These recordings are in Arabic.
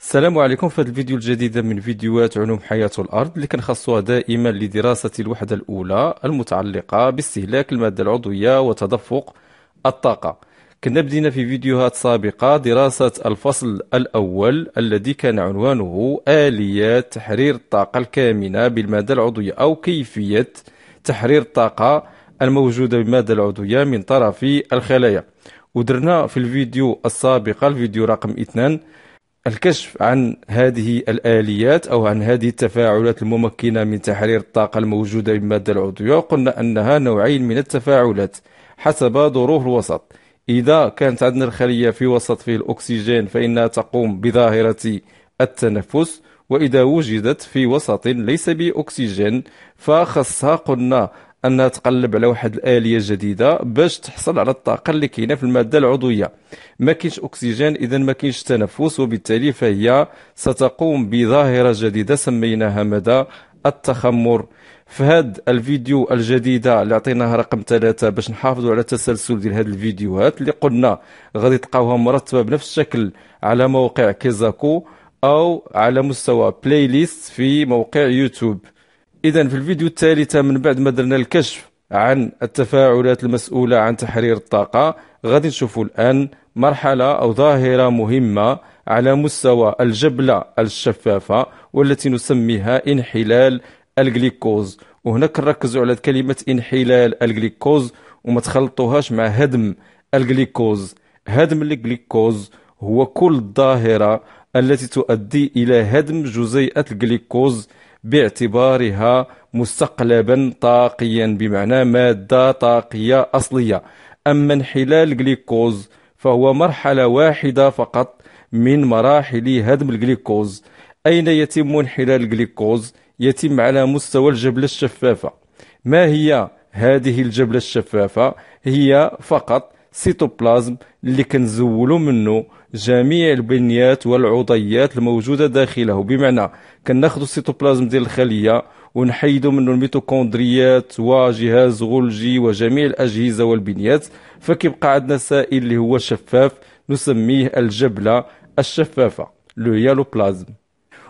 السلام عليكم في هذا الفيديو الجديد من فيديوهات علوم حياة الأرض اللي كنخصوها دائما لدراسة الوحدة الأولى المتعلقة باستهلاك المادة العضوية وتدفق الطاقة كنا بدينا في فيديوهات سابقة دراسة الفصل الأول الذي كان عنوانه آليات تحرير الطاقة الكامنة بالمادة العضوية أو كيفية تحرير الطاقة الموجودة بمادة العضوية من طرف الخلايا ودرنا في الفيديو السابق الفيديو رقم اثنان الكشف عن هذه الآليات أو عن هذه التفاعلات الممكنة من تحرير الطاقة الموجودة بالمادة العضوية قلنا أنها نوعين من التفاعلات حسب ظروف الوسط إذا كانت عندنا الخلية في وسط فيه الأكسجين فإنها تقوم بظاهرة التنفس وإذا وجدت في وسط ليس باكسجين فخصها قلنا انها تقلب على واحد الاليه جديده باش تحصل على الطاقه اللي كاينه في الماده العضويه ما كاينش اكسجين اذا ما كاينش تنفس وبالتالي فهي ستقوم بظاهره جديده سميناها مدى التخمر في هذا الفيديو الجديده اللي عطيناها رقم ثلاثة باش نحافظوا على التسلسل ديال هاد الفيديوهات اللي قلنا غادي تلقاوها مرتبه بنفس الشكل على موقع كيزاكو او على مستوى بلاي ليست في موقع يوتيوب إذا في الفيديو الثالثة من بعد ما درنا الكشف عن التفاعلات المسؤولة عن تحرير الطاقة غادي نشوفوا الآن مرحلة أو ظاهرة مهمة على مستوى الجبلة الشفافة والتي نسميها انحلال الجليكوز وهنا كنركزوا على كلمة انحلال الجليكوز وما تخلطوهاش مع هدم الجليكوز هدم الجليكوز هو كل ظاهرة التي تؤدي إلى هدم جزيئة الجليكوز باعتبارها مستقلبا طاقيا بمعنى مادة طاقية أصلية أما انحلال الجليكوز فهو مرحلة واحدة فقط من مراحل هدم الجليكوز أين يتم انحلال الجليكوز؟ يتم على مستوى الجبلة الشفافة ما هي هذه الجبلة الشفافة؟ هي فقط السيتوبلازم اللي كنزولوا منه جميع البنيات والعضيات الموجوده داخله بمعنى كناخذوا السيتوبلازم ديال الخليه ونحيدوا منه الميتوكوندريات وجهاز غلجي وجميع الاجهزه والبنيات فكيبقى عندنا سائل اللي هو شفاف نسميه الجبله الشفافه لو يالوبلازم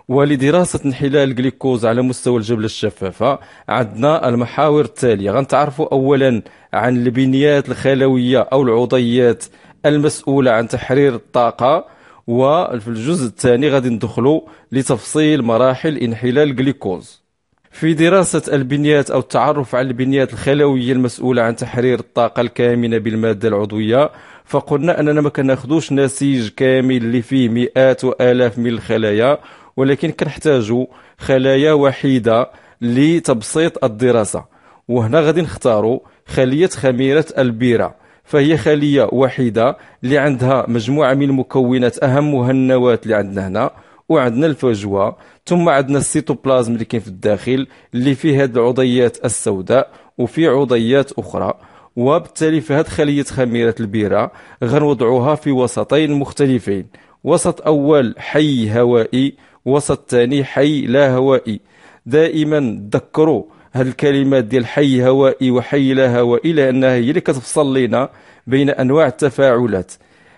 ولدراسة انحلال الجليكوز على مستوى الجبلة الشفافة عندنا المحاور التالية غنتعرفوا أولا عن البنيات الخلوية أو العضيات المسؤولة عن تحرير الطاقة وفي الجزء الثاني غادي ندخلوا لتفصيل مراحل انحلال الجليكوز في دراسة البنيات أو التعرف على البنيات الخلوية المسؤولة عن تحرير الطاقة الكامنة بالمادة العضوية فقلنا أننا ما كناخدوش نسيج كامل اللي فيه مئات وآلاف من الخلايا ولكن كنحتاج خلايا وحيدة لتبسيط الدراسة وهنا غادي نختاروا خلية خميرة البيرة فهي خلية وحيدة اللي عندها مجموعة من المكونات أهمها النواة اللي عندنا هنا وعندنا الفجوة ثم عندنا السيتوبلازم اللي كاين في الداخل اللي فيه هاد العضيات السوداء وفي عضيات أخرى وبالتالي في هاد خلية خميرة البيرة غنوضعوها في وسطين مختلفين وسط أول حي هوائي وسط ثاني حي لا هوائي دائما تذكروا هاد الكلمات ديال حي هوائي وحي لا هوائي لانها هي اللي كتفصل لينا بين انواع التفاعلات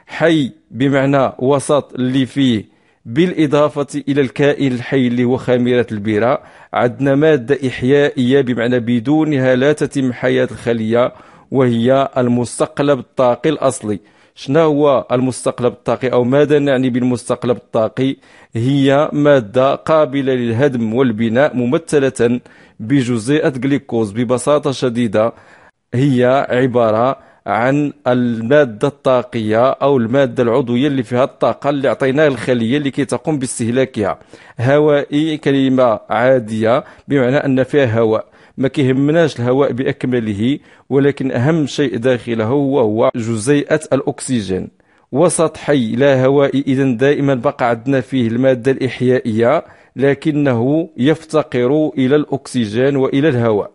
حي بمعنى وسط اللي فيه بالإضافة إلى الكائن الحي اللي هو خميرة البيرة عندنا مادة إحيائية بمعنى بدونها لا تتم حياة الخلية وهي المستقلب الطاقي الأصلي شنو هو المستقلب الطاقي أو ماذا نعني بالمستقلب الطاقي هي مادة قابلة للهدم والبناء ممثلة بجزيئة جليكوز ببساطة شديدة هي عبارة عن المادة الطاقية أو المادة العضوية اللي فيها الطاقة اللي أعطيناها الخلية اللي كي تقوم باستهلاكها هوائي كلمة عادية بمعنى أن فيها هواء ما كيهمناش الهواء باكمله ولكن اهم شيء داخله وهو جزيئه الاكسجين وسط حي لا هوائي اذا دائما بقى عندنا فيه الماده الاحيائيه لكنه يفتقر الى الاكسجين والى الهواء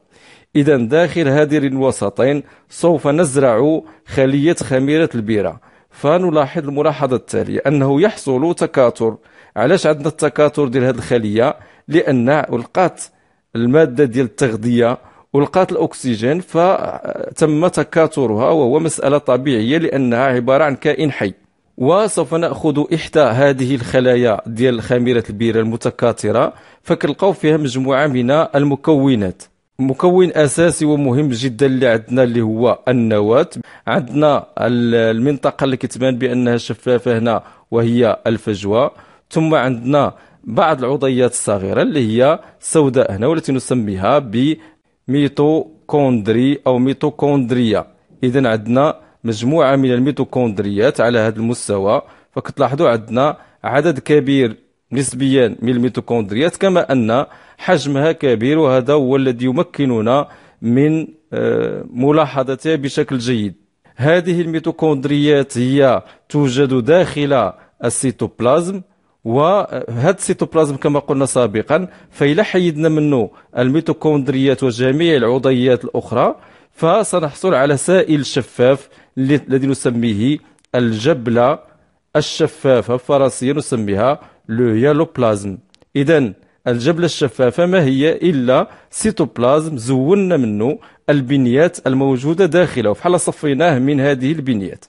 اذا داخل هذين الوسطين سوف نزرع خليه خميره البيره فنلاحظ الملاحظه التاليه انه يحصل تكاثر علاش عندنا التكاثر ديال هذه الخليه لان القات الماده ديال التغذيه ولقات الاكسجين فتم تكاثرها وهو مساله طبيعيه لانها عباره عن كائن حي وسوف ناخذ احدى هذه الخلايا ديال خميره البيره المتكاثره فكنلقاو فيها مجموعه من المكونات مكون اساسي ومهم جدا اللي عندنا اللي هو النواه عندنا المنطقه اللي كتبان بانها شفافه هنا وهي الفجوه ثم عندنا بعض العضيات الصغيرة اللي هي سوداء هنا والتي نسميها بميتوكوندري أو ميتوكوندريا إذا عندنا مجموعة من الميتوكوندريات على هذا المستوى فكتلاحظوا عندنا عدد كبير نسبيا من الميتوكوندريات كما أن حجمها كبير وهذا هو الذي يمكننا من آه، ملاحظتها بشكل جيد هذه الميتوكوندريات هي توجد داخل السيتوبلازم وهذا السيتوبلازم كما قلنا سابقا فإلا حيدنا منه الميتوكوندريات وجميع العضيات الأخرى فسنحصل على سائل شفاف الذي نسميه الجبلة الشفافة فرنسية نسميها لو يالوبلازم إذا الجبلة الشفافة ما هي إلا سيتوبلازم زونا منه البنيات الموجودة داخله بحال صفيناه من هذه البنيات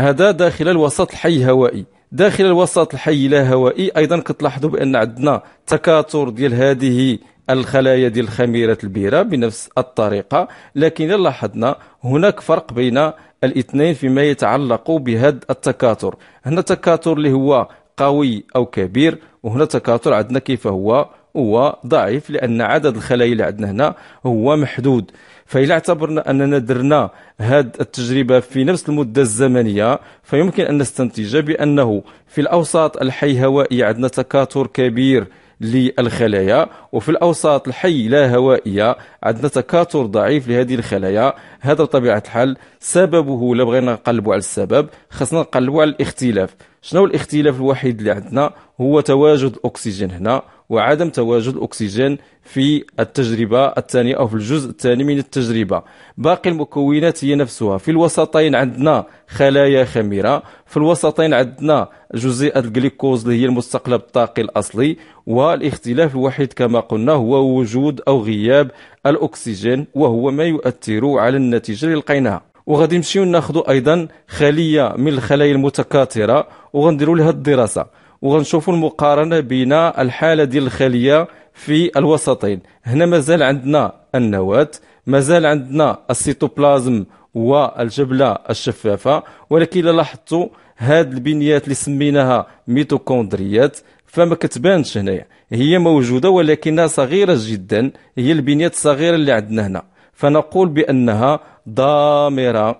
هذا داخل الوسط الحي الهوائي داخل الوسط الحي لا هوائي ايضا كتلاحظوا بان عندنا تكاثر ديال هذه الخلايا ديال الخميره البيره بنفس الطريقه لكن لاحظنا هناك فرق بين الاثنين فيما يتعلق بهذا التكاثر هنا تكاثر اللي هو قوي او كبير وهنا تكاثر عندنا كيف هو هو ضعيف لان عدد الخلايا اللي عندنا هنا هو محدود فإلا اعتبرنا أننا درنا هذه التجربة في نفس المدة الزمنية فيمكن أن نستنتج بأنه في الأوساط الحي هوائي عندنا تكاثر كبير للخلايا وفي الأوساط الحي لا هوائية عندنا تكاثر ضعيف لهذه الخلايا هذا بطبيعة الحال سببه لا بغينا نقلبوا على السبب خصنا نقلبوا على الاختلاف شنو الاختلاف الوحيد اللي عندنا هو تواجد الأكسجين هنا وعدم تواجد الأكسجين في التجربة الثانية أو في الجزء الثاني من التجربة باقي المكونات هي نفسها في الوسطين عندنا خلايا خميرة في الوسطين عندنا جزيئة الجليكوز اللي هي المستقلب الطاقي الأصلي والاختلاف الوحيد كما قلنا هو وجود أو غياب الأكسجين وهو ما يؤثر على النتيجة اللي لقيناها وغادي نمشيو ناخذ ايضا خليه من الخلايا المتكاثره وغنديروا لها الدراسه وغنشوفوا المقارنه بين الحاله ديال الخليه في الوسطين هنا مازال عندنا النواه مازال عندنا السيتوبلازم والجبله الشفافه ولكن الا لاحظتوا هاد البنيات اللي سميناها ميتوكوندريات فما كتبانش هنايا هي موجوده ولكنها صغيره جدا هي البنيات الصغيره اللي عندنا هنا فنقول بانها ضامره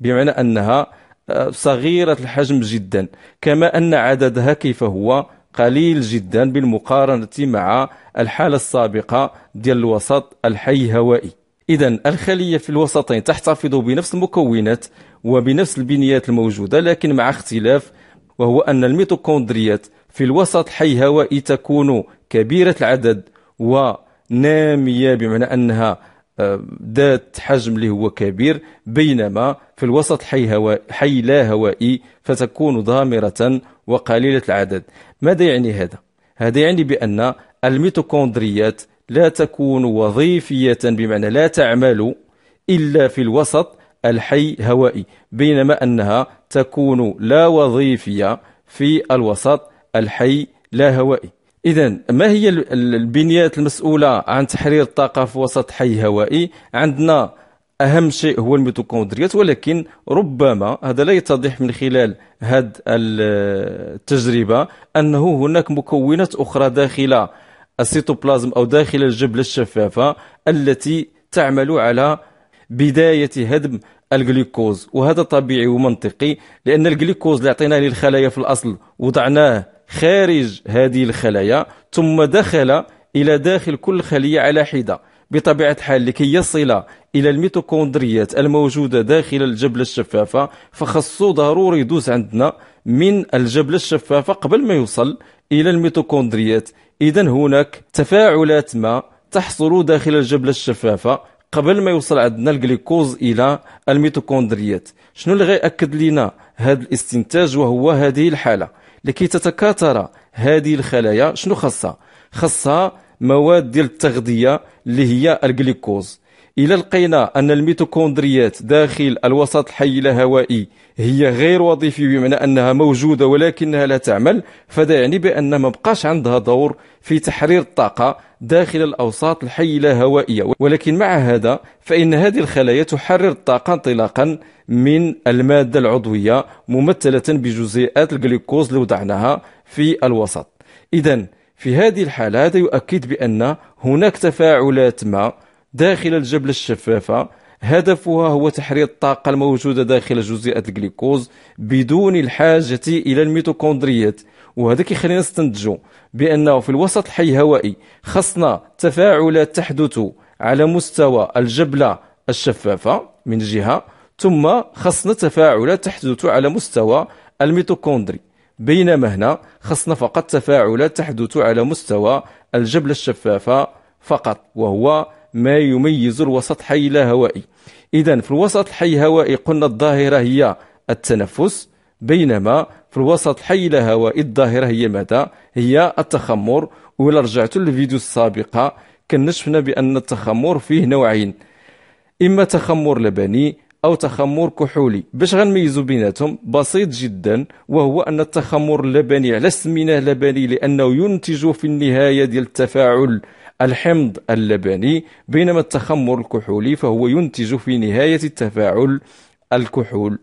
بمعنى انها صغيرة الحجم جدا كما أن عددها كيف هو قليل جدا بالمقارنة مع الحالة السابقة ديال الوسط الحي هوائي إذا الخلية في الوسطين تحتفظ بنفس المكونات وبنفس البنيات الموجودة لكن مع اختلاف وهو أن الميتوكوندريات في الوسط حي هوائي تكون كبيرة العدد ونامية بمعنى أنها آه، ذات حجم اللي هو كبير بينما في الوسط حي, هواء حي لا هوائي فتكون ضامرة وقليلة العدد ماذا يعني هذا؟ هذا يعني بأن الميتوكوندريات لا تكون وظيفية بمعنى لا تعمل إلا في الوسط الحي هوائي بينما أنها تكون لا وظيفية في الوسط الحي لا هوائي إذا ما هي البنيات المسؤولة عن تحرير الطاقة في وسط حي هوائي؟ عندنا أهم شيء هو الميتوكوندريات ولكن ربما هذا لا يتضح من خلال هذه التجربة أنه هناك مكونات أخرى داخل السيتوبلازم أو داخل الجبلة الشفافة التي تعمل على بداية هدم الجلوكوز وهذا طبيعي ومنطقي لأن الجلوكوز اللي عطيناه للخلايا في الأصل وضعناه خارج هذه الخلايا ثم دخل إلى داخل كل خلية على حدة بطبيعة الحال لكي يصل إلى الميتوكوندريات الموجودة داخل الجبلة الشفافة فخصو ضروري يدوز عندنا من الجبلة الشفافة قبل ما يوصل إلى الميتوكوندريات إذا هناك تفاعلات ما تحصل داخل الجبلة الشفافة قبل ما يوصل عندنا الجليكوز إلى الميتوكوندريات شنو اللي غيأكد لنا هذا الاستنتاج وهو هذه الحالة لكي تتكاثر هذه الخلايا شنو خاصها خاصها مواد ديال التغذيه اللي هي الجليكوز الى لقينا ان الميتوكوندريات داخل الوسط الحي الهوائي هي غير وظيفي بمعنى انها موجوده ولكنها لا تعمل فهذا يعني بان ما بقاش عندها دور في تحرير الطاقه داخل الاوساط الحية هوائيه ولكن مع هذا فان هذه الخلايا تحرر الطاقه انطلاقا من الماده العضويه ممثله بجزيئات الجلوكوز اللي وضعناها في الوسط اذا في هذه الحاله هذا يؤكد بان هناك تفاعلات ما داخل الجبل الشفافه هدفها هو تحرير الطاقة الموجودة داخل جزيئة الجليكوز بدون الحاجة إلى الميتوكوندريات وهذا كيخلينا نستنتجوا بأنه في الوسط الحي الهوائي خصنا تفاعلات تحدث على مستوى الجبلة الشفافة من جهة ثم خصنا تفاعلات تحدث على مستوى الميتوكوندري بينما هنا خصنا فقط تفاعلات تحدث على مستوى الجبلة الشفافة فقط وهو ما يميز الوسط حي لا هوائي إذا في الوسط الحي هوائي قلنا الظاهرة هي التنفس بينما في الوسط الحي لا هوائي الظاهرة هي ماذا؟ هي التخمر وإلا رجعتوا للفيديو السابقة كنشفنا بأن التخمر فيه نوعين إما تخمر لبني أو تخمر كحولي باش غنميزو بيناتهم بسيط جدا وهو أن التخمر اللبني على سميناه لبني لأنه ينتج في النهاية ديال التفاعل الحمض اللبني بينما التخمر الكحولي فهو ينتج في نهاية التفاعل الكحول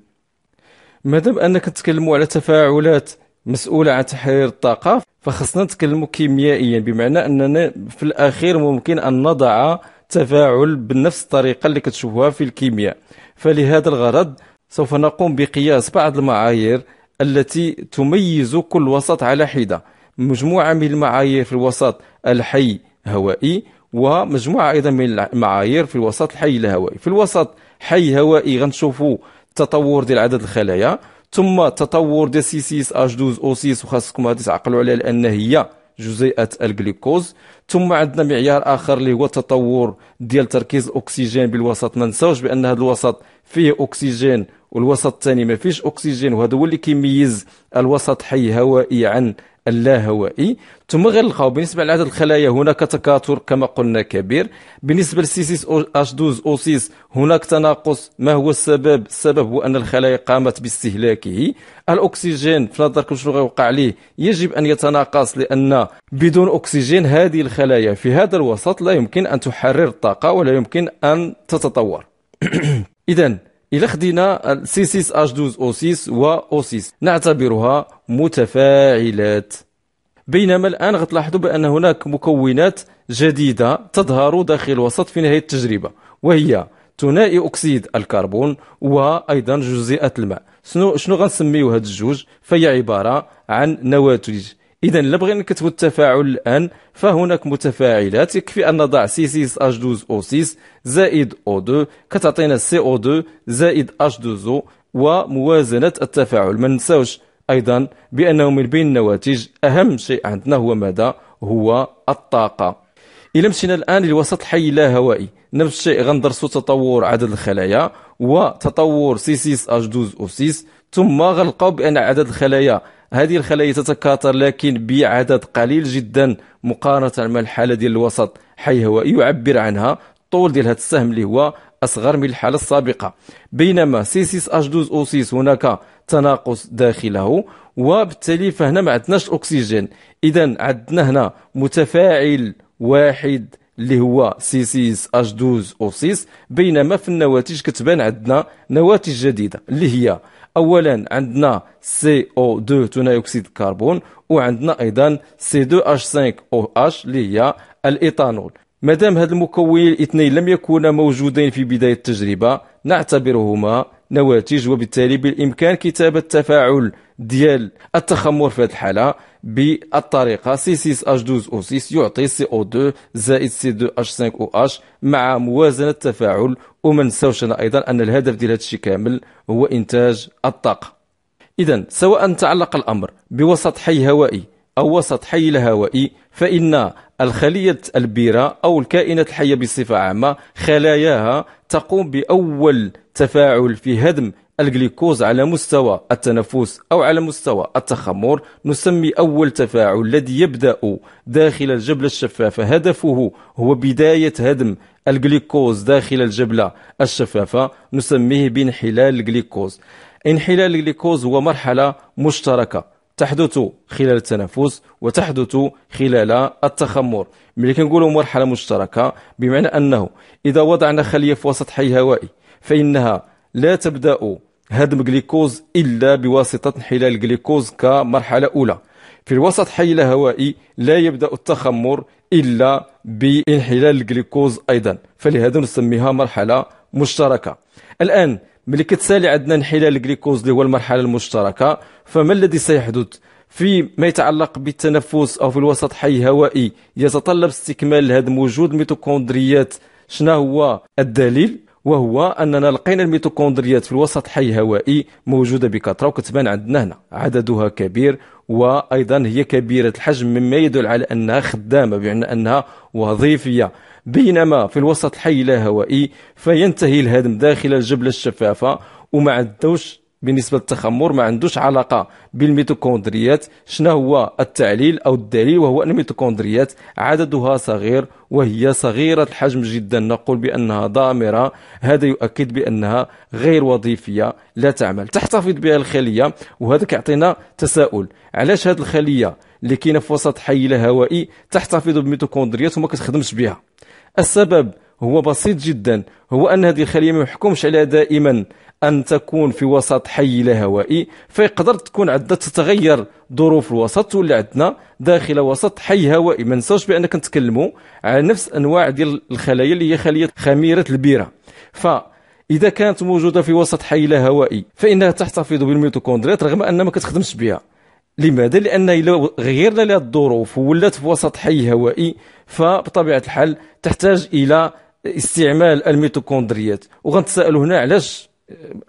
مادام أنك تتكلموا على تفاعلات مسؤولة عن تحرير الطاقة فخصنا نتكلموا كيميائيا بمعنى أننا في الأخير ممكن أن نضع تفاعل بنفس الطريقة اللي كتشوفوها في الكيمياء فلهذا الغرض سوف نقوم بقياس بعض المعايير التي تميز كل وسط على حدة مجموعة من المعايير في الوسط الحي هوائي ومجموعة أيضا من المعايير في الوسط الحي الهوائي في الوسط حي هوائي غنشوفوا التطور ديال عدد الخلايا ثم التطور ديال سي 6 اش 12 او 6 وخاصكم غادي تعقلوا عليها لان هي جزيئه الجلوكوز ثم عندنا معيار اخر اللي هو التطور ديال تركيز الاكسجين بالوسط ما نساوش بان هذا الوسط فيه اكسجين والوسط الثاني ما فيش اكسجين وهذا هو اللي كيميز الوسط حي هوائي عن اللاهوائي ثم غنلقاو بالنسبه لعدد الخلايا هناك تكاثر كما قلنا كبير بالنسبه للسيسيس اش 12 او 6 هناك تناقص ما هو السبب السبب هو ان الخلايا قامت باستهلاكه الاكسجين في نظركم شنو غيوقع عليه يجب ان يتناقص لان بدون اكسجين هذه الخلايا في هذا الوسط لا يمكن ان تحرر الطاقه ولا يمكن ان تتطور اذا الى خدينا C6H12O6 و O6 نعتبرها متفاعلات بينما الآن غتلاحظوا بأن هناك مكونات جديدة تظهر داخل الوسط في نهاية التجربة وهي ثنائي أكسيد الكربون وأيضا جزيئة الماء شنو شنو غنسميو هاد الجوج فهي عبارة عن نواتج اذا الا بغينا نكتبوا التفاعل الان فهناك متفاعلات يكفي ان نضع C6H12O6 زائد O2 كتعطينا CO2 زائد H2O وموازنه التفاعل ما ننساوش ايضا بانه من بين النواتج اهم شيء عندنا هو ماذا هو الطاقه الى مشينا الان للوسط الحي لا هوائي نفس الشيء غندرسوا تطور عدد الخلايا وتطور C6H12O6 ثم غنلقاو بان عدد الخلايا هذه الخلايا تتكاثر لكن بعدد قليل جدا مقارنه مع الحاله ديال الوسط حي هو يعبر عنها الطول ديال هذا السهم اللي هو اصغر من الحاله السابقه بينما سي 6 اش 12 او 6 هناك تناقص داخله وبالتالي فهنا ما عندناش الاكسجين اذا عندنا هنا متفاعل واحد اللي هو سي 6 اش 12 او 6 بينما في النواتج كتبان عندنا نواتج جديده اللي هي اولا عندنا سي او 2 ثاني اكسيد الكربون وعندنا ايضا سي 2 h 5 اش اللي هي الايثانول مادام هاد المكونين الاثنين لم يكونا موجودين في بدايه التجربه نعتبرهما نواتج وبالتالي بالامكان كتابه تفاعل ديال التخمر في هذه الحاله بالطريقة C6H12O6 يعطي او 2 زايد زائد C2H5OH مع موازنة تفاعل وما نساوش أيضا أن الهدف ديال الشيء كامل هو إنتاج الطاقة إذا سواء تعلق الأمر بوسط حي هوائي أو وسط حي لا هوائي فإن الخلية البيرة أو الكائنات الحية بصفة عامة خلاياها تقوم بأول تفاعل في هدم الجليكوز على مستوى التنفس أو على مستوى التخمر نسمي أول تفاعل الذي يبدأ داخل الجبلة الشفافة هدفه هو بداية هدم الجليكوز داخل الجبلة الشفافة نسميه بانحلال الجليكوز انحلال الجليكوز هو مرحلة مشتركة تحدث خلال التنفس وتحدث خلال التخمر ملي كنقولوا مرحله مشتركه بمعنى انه اذا وضعنا خليه في وسط حي هوائي فانها لا تبدا هدم جليكوز إلا بواسطة انحلال الجليكوز كمرحلة أولى في الوسط حي الهوائي لا يبدأ التخمر إلا بانحلال الجليكوز أيضا فلهذا نسميها مرحلة مشتركة الآن ملي كتسالي عندنا انحلال الجليكوز اللي هو المرحلة المشتركة فما الذي سيحدث في ما يتعلق بالتنفس أو في الوسط حي هوائي يتطلب استكمال هذا وجود ميتوكوندريات شنو هو الدليل وهو أننا لقينا الميتوكوندريات في الوسط حي هوائي موجودة بكثرة وكتبان عندنا هنا عددها كبير وأيضا هي كبيرة الحجم مما يدل على أنها خدامة بمعنى أنها وظيفية بينما في الوسط الحي هوائي فينتهي الهدم داخل الجبلة الشفافة وما عندوش بالنسبه للتخمر ما عندوش علاقه بالميتوكوندريات شنو هو التعليل او الدليل وهو ان الميتوكوندريات عددها صغير وهي صغيره الحجم جدا نقول بانها ضامره هذا يؤكد بانها غير وظيفيه لا تعمل تحتفظ بها الخليه وهذا كيعطينا تساؤل علاش هذه الخليه اللي كاينه في وسط حي هوائي تحتفظ بالميتوكوندريات وما كتخدمش بها السبب هو بسيط جدا هو ان هذه الخليه ما يحكمش عليها دائما أن تكون في وسط حي لا هوائي فيقدر تكون عندنا تتغير ظروف الوسط تولي عندنا داخل وسط حي هوائي ما ننساوش بأن كنتكلموا على نفس أنواع ديال الخلايا اللي هي خلية خميرة البيرة ف إذا كانت موجودة في وسط حي لا هوائي فإنها تحتفظ بالميتوكوندريات رغم أنها ما كتخدمش بها لماذا؟ لأن إلا غيرنا لها الظروف وولات في وسط حي هوائي فبطبيعة الحال تحتاج إلى استعمال الميتوكوندريات وغنتسائلوا هنا علاش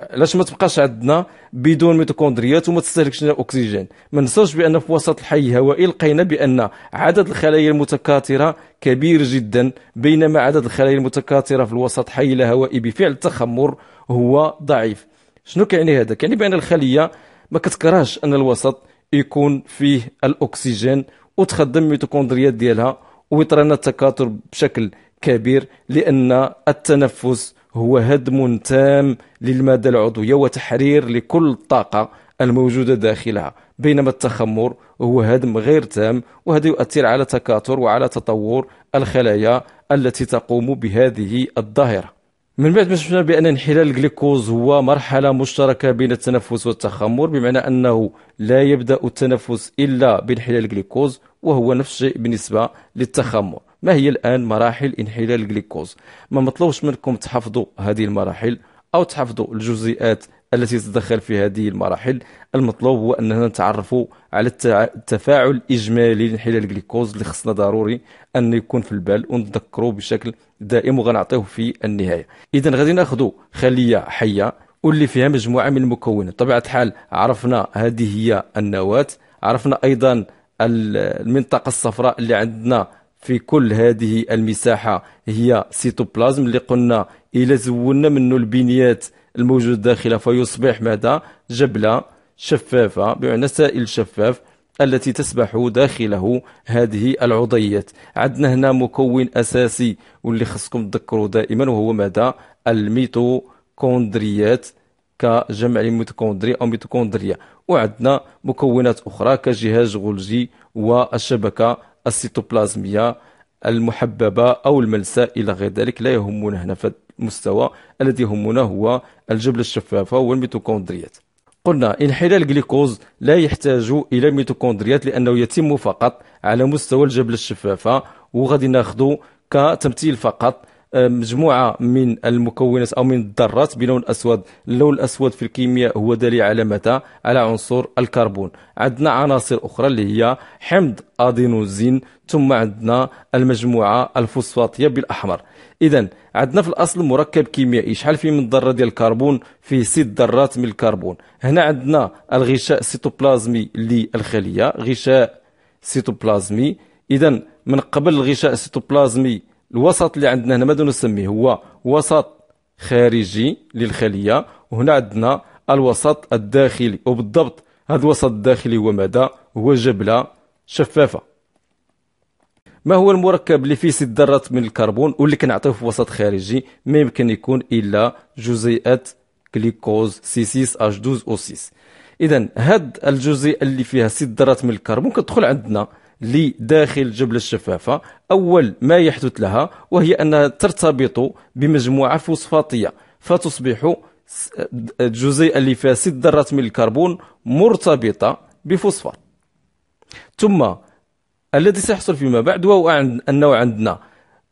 علاش ما تبقاش عندنا بدون ميتوكوندريات وما تستهلكش الاكسجين ما ننساوش بان في وسط الحي الهوائي لقينا بان عدد الخلايا المتكاثره كبير جدا بينما عدد الخلايا المتكاثره في الوسط الحي الهوائي بفعل التخمر هو ضعيف شنو كيعني هذا كيعني بان الخليه ما كتكرهش ان الوسط يكون فيه الاكسجين وتخدم الميتوكوندريات ديالها ويطرنا التكاثر بشكل كبير لان التنفس هو هدم تام للمادة العضوية وتحرير لكل الطاقة الموجودة داخلها بينما التخمر هو هدم غير تام وهذا يؤثر على تكاثر وعلى تطور الخلايا التي تقوم بهذه الظاهرة من بعد ما شفنا بأن انحلال الجليكوز هو مرحلة مشتركة بين التنفس والتخمر بمعنى أنه لا يبدأ التنفس إلا بانحلال الجليكوز وهو نفس الشيء بالنسبة للتخمر ما هي الان مراحل انحلال الجليكوز ما مطلوبش منكم تحفظوا هذه المراحل او تحفظوا الجزيئات التي تتدخل في هذه المراحل المطلوب هو اننا نتعرفوا على التفاعل الاجمالي لانحلال الجليكوز اللي خصنا ضروري ان يكون في البال ونتذكروه بشكل دائم وغنعطيه في النهايه اذا غادي ناخذوا خليه حيه واللي فيها مجموعه من المكونات طبيعه الحال عرفنا هذه هي النواه عرفنا ايضا المنطقه الصفراء اللي عندنا في كل هذه المساحة هي سيتوبلازم اللي قلنا إلا زولنا منه البنيات الموجود داخله فيصبح ماذا جبلة شفافة بمعنى سائل شفاف التي تسبح داخله هذه العضيات عندنا هنا مكون أساسي واللي خصكم تذكروا دائما وهو ماذا الميتوكوندريات كجمع الميتوكوندري أو ميتوكوندريا وعندنا مكونات أخرى كجهاز غلجي والشبكة السيتوبلازمية المحببة أو الملساء إلى غير ذلك لا يهمنا هنا في المستوى الذي يهمنا هو الجبلة الشفافة والميتوكوندريات قلنا انحلال الجليكوز لا يحتاج إلى الميتوكوندريات لأنه يتم فقط على مستوى الجبلة الشفافة وغادي ناخذ كتمثيل فقط آه، مجموعة من المكونات أو من الذرات بلون أسود اللون الأسود في الكيمياء هو دليل على متى على عنصر الكربون عندنا عناصر أخرى اللي هي حمض أدينوزين ثم عندنا المجموعة الفوسفاتية بالأحمر إذا عندنا في الأصل مركب كيميائي شحال فيه من ذرة ديال الكربون فيه ست ذرات من الكربون هنا عندنا الغشاء السيتوبلازمي للخلية غشاء سيتوبلازمي إذا من قبل الغشاء السيتوبلازمي الوسط اللي عندنا هنا ماذا نسميه هو وسط خارجي للخلية وهنا عندنا الوسط الداخلي وبالضبط هذا الوسط الداخلي هو ماذا هو جبلة شفافة ما هو المركب اللي فيه ست ذرات من الكربون واللي كنعطيه في وسط خارجي ما يمكن يكون الا جزيئة كليكوز سي 6 اش 12 او 6 اذا هاد الجزيئة اللي فيها ست ذرات من الكربون كتدخل عندنا لداخل جبل الشفافة أول ما يحدث لها وهي أنها ترتبط بمجموعة فوسفاتية فتصبح الجزيئة اللي فيها ست ذرات من الكربون مرتبطة بفوسفات ثم الذي سيحصل فيما بعد هو أنه عندنا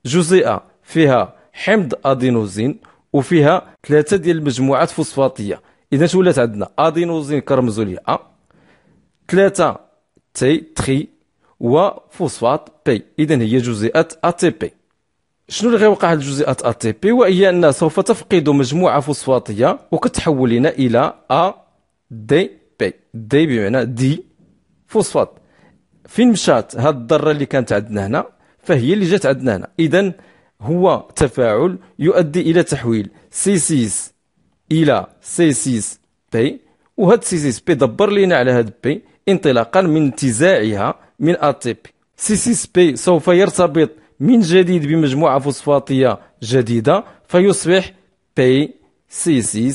جزيئة فيها حمض أدينوزين وفيها ثلاثة ديال المجموعات فوسفاتية إذا ولات عندنا أدينوزين كرمزولية ثلاثة تي تخي وفوسفات بي اذا هي جزيئه ا تي بي شنو اللي غيوقع هاد الجزيئات ا تي بي وهي انها سوف تفقد مجموعه فوسفاتيه وكتحول لنا الى ا دي بي دي بمعنى دي فوسفات فين مشات هاد الذره اللي كانت عندنا هنا فهي اللي جات عندنا هنا اذا هو تفاعل يؤدي الى تحويل سي 6 الى سي 6 بي وهاد سي 6 بي دبر لينا على هاد بي انطلاقا من انتزاعها من ATP سي سي بي سوف يرتبط من جديد بمجموعة فوسفاتية جديدة فيصبح بي سي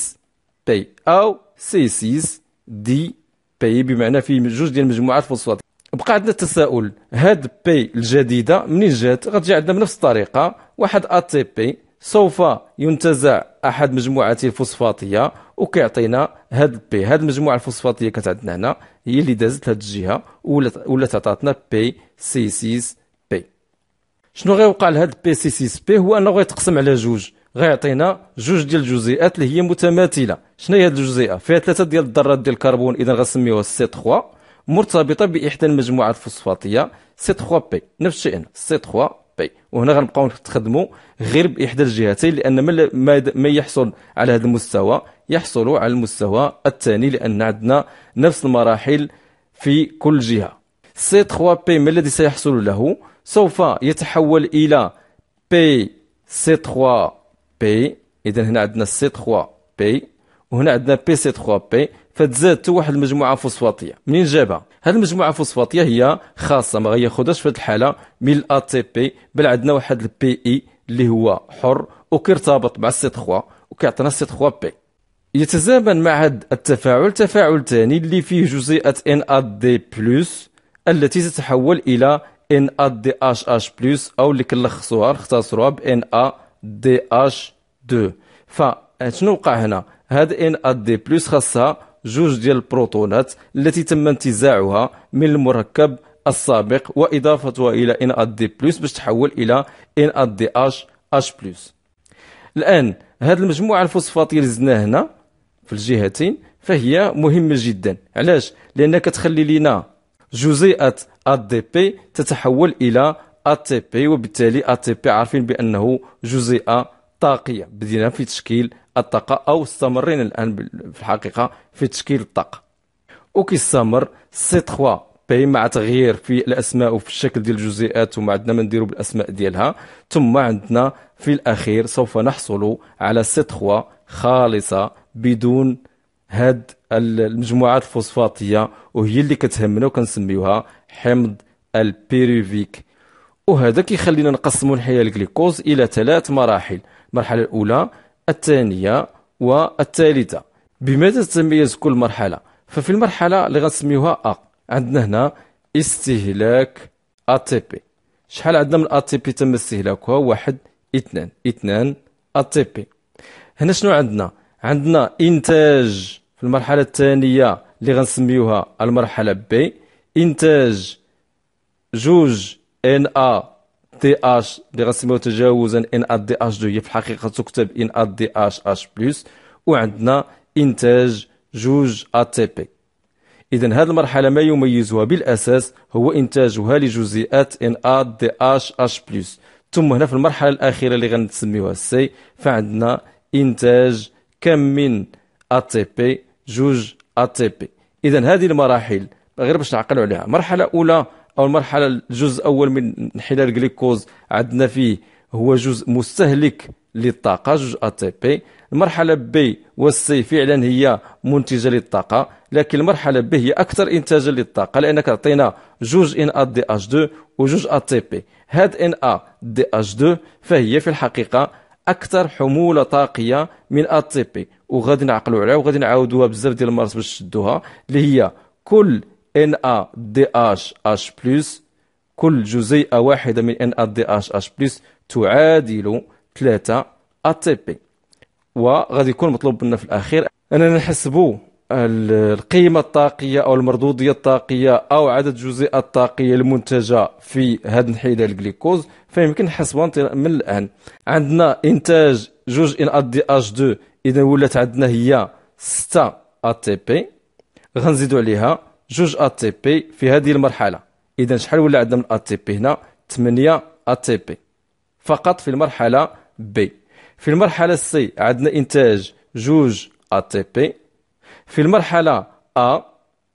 بي أو سي دي بي بمعنى في جوج ديال المجموعات الفوسفاتية بقى عندنا التساؤل هاد بي الجديدة منين جات غتجي عندنا بنفس الطريقة واحد تي بي سوف ينتزع احد مجموعاته الفوسفاتيه وكيعطينا هاد البي هاد المجموعه الفوسفاتيه كانت عندنا هنا هي اللي دازت لهاد الجهه ولات ولات عطاتنا بي سي 6 بي شنو غيوقع لهاد بي سي 6 بي هو انه غيتقسم على جوج غيعطينا جوج ديال الجزيئات اللي هي متماثله شنو هي هاد الجزيئه فيها ثلاثه ديال الذرات ديال الكربون اذا غنسميوها سي 3 مرتبطه باحدى المجموعات الفوسفاتيه سي 3 بي نفس الشيء هنا سي 3 بي وهنا غنبقاو نخدموا غير باحدى الجهتين لان ما يحصل على هذا المستوى يحصل على المستوى الثاني لان عندنا نفس المراحل في كل جهه سي 3 بي ما الذي سيحصل له سوف يتحول الى بي سي 3 بي اذا هنا عندنا سي 3 بي وهنا عندنا بي سي 3 بي فتزادت واحد المجموعه فوسفاتيه منين جابها هاد المجموعه فوسفاتيه هي خاصه ما غياخدهاش في هاد الحاله من الا تي بي بل عندنا واحد البي اي e اللي هو حر وكيرتبط مع السي 3 وكيعطينا السي 3 بي يتزامن مع هاد التفاعل تفاعل ثاني اللي فيه جزيئه ان ا دي بلس التي تتحول الى ان ا دي اش اش بلس او اللي كنلخصوها نختصروها ب ان ا دي اش 2 فشنو وقع هنا هاد ان ا دي بلس خاصها جوج ديال البروتونات التي تم انتزاعها من المركب السابق واضافتها الى ان دي بلس باش تحول الى ان دي اش اش بلس الان هذه المجموعه الفوسفاتيه اللي زدناها هنا في الجهتين فهي مهمه جدا علاش لان كتخلي لنا جزيئه دي بي تتحول الى اتي بي وبالتالي اتي بي عارفين بانه جزيئه طاقيه بدينا في تشكيل الطاقة أو استمرين الآن في الحقيقة في تشكيل الطاقة وكيستمر سي 3 بي مع تغيير في الاسماء وفي الشكل ديال الجزيئات وما عندنا ما نديرو بالاسماء ديالها ثم عندنا في الاخير سوف نحصل على سي 3 خالصه بدون هاد المجموعات الفوسفاتيه وهي اللي كتهمنا وكنسميوها حمض البيروفيك وهذا كيخلينا نقسموا الحياه الجليكوز الى ثلاث مراحل المرحله الاولى الثانية والثالثة بماذا تتميز كل مرحلة ففي المرحلة اللي غنسميوها أ عندنا هنا استهلاك تي بي شحال عندنا من تي بي تم استهلاكها واحد اثنان اثنان تي بي هنا شنو عندنا عندنا إنتاج في المرحلة الثانية اللي غنسميوها المرحلة بي إنتاج جوج ان ا دي اش اللي غنسميو تجاوزا ان ات دي اش 2 هي في الحقيقه تكتب ان ات دي اش اش بلس وعندنا انتاج جوج ا تي بي اذا هذه المرحله ما يميزها بالاساس هو انتاجها لجزيئات ان ات دي اش اش بلس ثم هنا في المرحله الاخيره اللي غنسميوها سي فعندنا انتاج كم من ا تي بي جوج ا تي بي اذا هذه المراحل غير باش نعقلوا عليها مرحله اولى او المرحله الجزء الاول من انحلال الجلوكوز عندنا فيه هو جزء مستهلك للطاقه جزء ا تي بي المرحله بي والسي فعلا هي منتجه للطاقه لكن المرحله بي هي اكثر انتاجا للطاقه لانك عطينا جوج ان ا دي اش 2 وجوج ا تي بي هاد ان ا دي اش 2 فهي في الحقيقه اكثر حموله طاقيه من ا تي بي وغادي نعقلوا عليها وغادي نعاودوها بزاف ديال المرات باش تشدوها اللي هي كل NADHH+, كل جزيئة واحدة من NADHH+, تعادل 3 ATP وغادي يكون مطلوب منا في الأخير أننا نحسبوا القيمة الطاقية أو المردودية الطاقية أو عدد الجزيئات الطاقية المنتجة في هذا الانحدار الجليكوز فيمكن نحسبها من الآن عندنا إنتاج جوج إن أدي أش دو إذا ولات عندنا هي ستة أتي بي غنزيدو عليها جوج ا تي بي في هذه المرحله اذا شحال ولا عندنا من ا تي بي هنا 8 ا تي بي فقط في المرحله بي في المرحله سي عندنا انتاج جوج ا تي بي في المرحله ا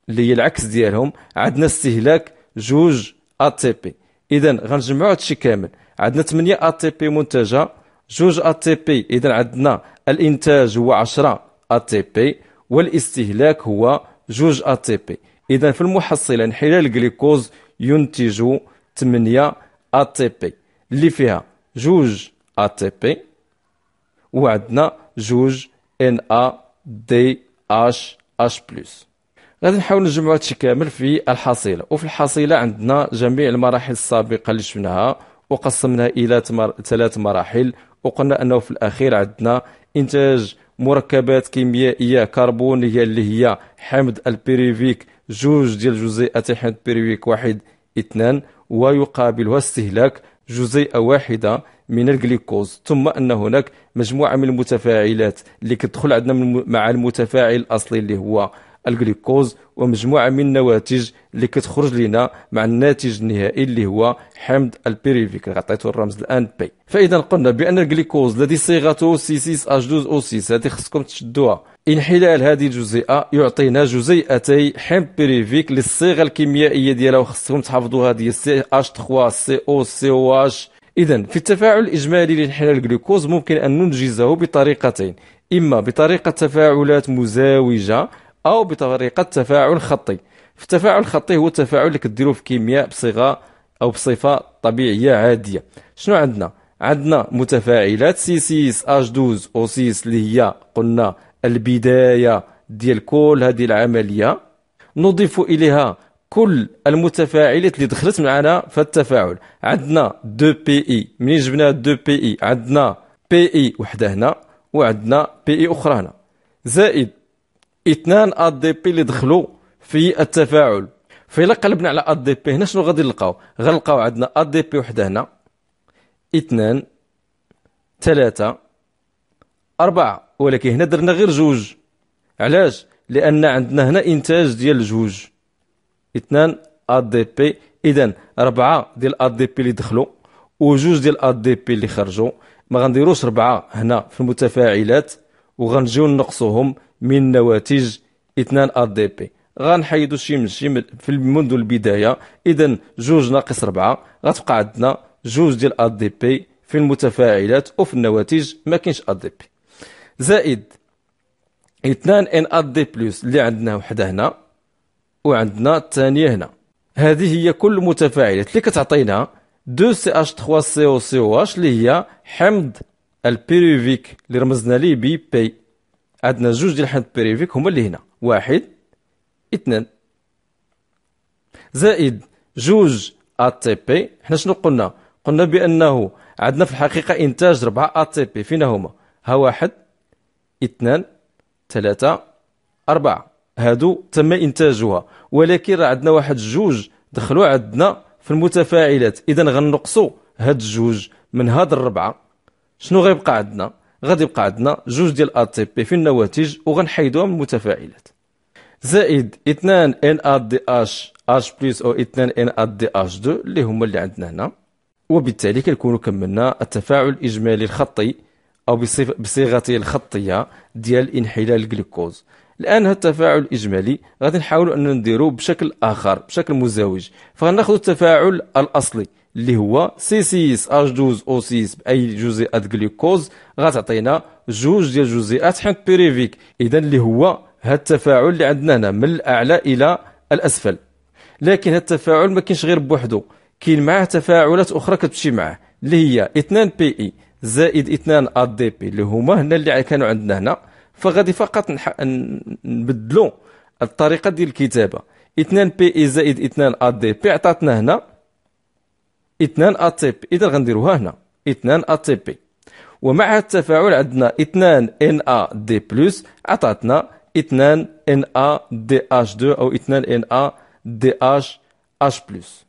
اللي هي العكس ديالهم عندنا استهلاك جوج ا تي بي اذا غنجمعوا هادشي كامل عندنا 8 ا تي بي منتجه جوج ا تي بي اذا عندنا الانتاج هو 10 ا تي بي والاستهلاك هو جوج ا تي بي إذا في المحصله انحلال الجلوكوز ينتج 8 أتي بي اللي فيها جوج أتي بي وعندنا جوج ان ا دي اش اش بلس غادي نحاول نجمعو هادشي كامل في الحصيله وفي الحصيله عندنا جميع المراحل السابقه اللي شفناها وقسمناها الى ثلاث مراحل وقلنا انه في الاخير عندنا انتاج مركبات كيميائيه كربونيه اللي هي حمض البيريفيك جوج ديال جزيئة تحت بريويك واحد اثنان ويقابلها استهلاك جزيئة واحدة من الجليكوز ثم أن هناك مجموعة من المتفاعلات اللي كتدخل عندنا مع المتفاعل الأصلي اللي هو الجليكوز ومجموعه من النواتج اللي كتخرج لنا مع الناتج النهائي اللي هو حمض البيريفيك اللي عطيته الرمز الان بي فاذا قلنا بان الجليكوز الذي صيغته سي 6 h 2 او 6 هذه خصكم تشدوها انحلال هذه الجزيئه يعطينا جزيئتي حمض بيريفيك للصيغه الكيميائيه ديالها وخصكم تحفظوها هذه سي اش 3 سي او سي او اش اذا في التفاعل الاجمالي لانحلال الجلوكوز ممكن ان ننجزه بطريقتين اما بطريقه تفاعلات مزاوجه او بطريقه تفاعل خطي فالتفاعل الخطي هو التفاعل اللي كديرو في كيمياء بصيغه او بصفه طبيعيه عاديه شنو عندنا عندنا متفاعلات سي 6 اش 12 او 6 اللي هي قلنا البدايه ديال كل هذه العمليه نضيف اليها كل المتفاعلات اللي دخلت معنا في التفاعل عندنا دو بي اي منين جبنا دو بي اي عندنا بي اي وحده هنا وعندنا بي اي اخرى هنا زائد اثنان ا دي بي اللي دخلوا في التفاعل فإلا قلبنا على ا دي بي هنا شنو غادي نلقاو غنلقاو عندنا ا دي بي وحده هنا اثنان ثلاثة أربعة ولكن هنا درنا غير جوج علاش لأن عندنا هنا إنتاج ديال جوج اثنان ا دي بي إذا أربعة ديال ا دي بي اللي دخلوا وجوج ديال ا دي بي اللي خرجوا ما غنديروش ربعة هنا في المتفاعلات وغنجيو نقصوهم من نواتج اثنان ار دي بي غنحيدو شي من شي في منذ البدايه اذا جوج ناقص ربعة غتبقى عندنا جوج ديال ار دي بي في المتفاعلات وفي النواتج ما كاينش ار دي بي زائد 2 ان ار دي بلس اللي عندنا وحده هنا وعندنا الثانيه هنا هذه هي كل المتفاعلات اللي كتعطينا 2 سي اش 3 سي او سي او اش اللي هي حمض البيروفيك اللي رمزنا ليه بي بي عندنا جوج ديال الحمض بيريفيك هما اللي هنا واحد اثنان زائد جوج تي بي حنا شنو قلنا قلنا بانه عندنا في الحقيقه انتاج ا تي بي فينا هما ها واحد اثنان ثلاثة أربعة هادو تم إنتاجها ولكن راه عندنا واحد جوج دخلوا عندنا في المتفاعلات إذا غنقصوا هاد الجوج من هاد الربعة شنو غيبقى عندنا غادي يبقى عندنا جوج ديال ا تي بي في النواتج وغنحيدوها من المتفاعلات زائد 2 ان ا دي اش اش بلس او 2 ان ا دي اش 2 اللي هما اللي عندنا هنا وبالتالي كنكونوا كملنا التفاعل الاجمالي الخطي او بصيغته الخطيه ديال انحلال الجلوكوز الان هذا التفاعل الاجمالي غادي نحاولوا ان نديروه بشكل اخر بشكل مزاوج فغناخذ التفاعل الاصلي اللي هو سي 6 اش 12 او 6 باي جزيئات جلوكوز غتعطينا جوج ديال الجزيئات حمض بيريفيك اذا اللي هو هاد التفاعل اللي عندنا هنا من الاعلى الى الاسفل لكن هاد التفاعل ما كاينش غير بوحدو كاين معاه تفاعلات اخرى كتمشي معاه اللي هي 2 بي اي زائد 2 ا دي بي اللي هما هنا اللي كانوا عندنا هنا فغادي فقط نح... نبدلو الطريقه ديال الكتابه 2 بي اي زائد 2 ا دي بي عطاتنا هنا اثنان ATP اذا غنديروها هنا اثنان اتيبي ومع التفاعل عندنا اثنان ان ا دي بلس عطاتنا اثنان ان ا دي اش 2 او اثنان ان ا دي اش اش بلس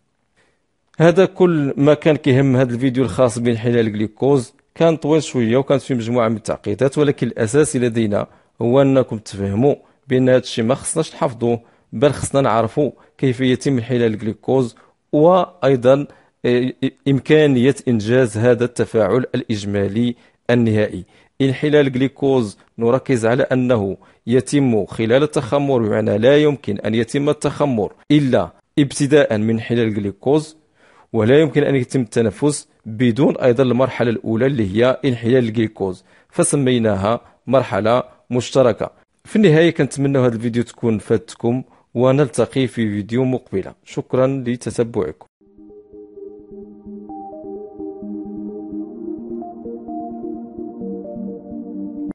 هذا كل ما كان كيهم هذا الفيديو الخاص بانحلال الجلوكوز كان طويل شويه وكانت فيه مجموعه من التعقيدات ولكن الاساسي لدينا هو انكم تفهموا بان هذا الشيء ما خصناش نحفظوه بل خصنا نعرفوا كيف يتم انحلال الجلوكوز وايضا إمكانية إنجاز هذا التفاعل الإجمالي النهائي انحلال جليكوز نركز على أنه يتم خلال التخمر بمعنى لا يمكن أن يتم التخمر إلا ابتداء من انحلال الجليكوز ولا يمكن أن يتم التنفس بدون أيضا المرحلة الأولى اللي هي انحلال الجليكوز فسميناها مرحلة مشتركة في النهاية كنتمنى هذا الفيديو تكون فاتكم ونلتقي في فيديو مقبلة شكرا لتتبعكم